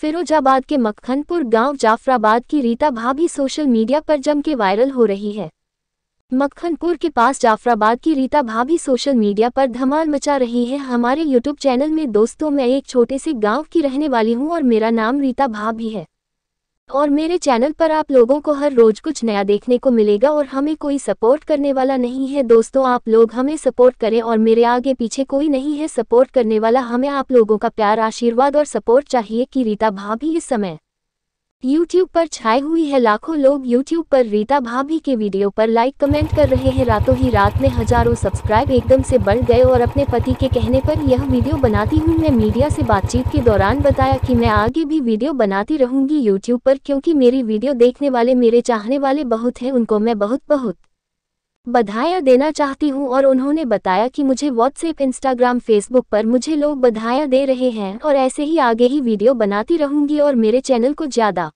फिरोजाबाद के मक्खनपुर गांव जाफराबाद की रीता भाभी सोशल मीडिया पर जम के वायरल हो रही है मक्खनपुर के पास जाफराबाद की रीता भाभी सोशल मीडिया पर धमाल मचा रही है हमारे यूट्यूब चैनल में दोस्तों मैं एक छोटे से गांव की रहने वाली हूं और मेरा नाम रीता भाभी है और मेरे चैनल पर आप लोगों को हर रोज कुछ नया देखने को मिलेगा और हमें कोई सपोर्ट करने वाला नहीं है दोस्तों आप लोग हमें सपोर्ट करें और मेरे आगे पीछे कोई नहीं है सपोर्ट करने वाला हमें आप लोगों का प्यार आशीर्वाद और सपोर्ट चाहिए कि रीता भाभी इस समय यूट्यूब पर छाई हुई है लाखों लोग यूट्यूब पर रीता भाभी के वीडियो पर लाइक कमेंट कर रहे हैं रातों ही रात में हजारों सब्सक्राइब एकदम से बढ़ गए और अपने पति के कहने पर यह वीडियो बनाती हूं मैं मीडिया से बातचीत के दौरान बताया कि मैं आगे भी वीडियो बनाती रहूंगी यूट्यूब पर क्योंकि मेरी वीडियो देखने वाले मेरे चाहने वाले बहुत है उनको मैं बहुत बहुत बधाया देना चाहती हूं और उन्होंने बताया कि मुझे व्हाट्सएप इंस्टाग्राम फेसबुक पर मुझे लोग बधाया दे रहे हैं और ऐसे ही आगे ही वीडियो बनाती रहूंगी और मेरे चैनल को ज़्यादा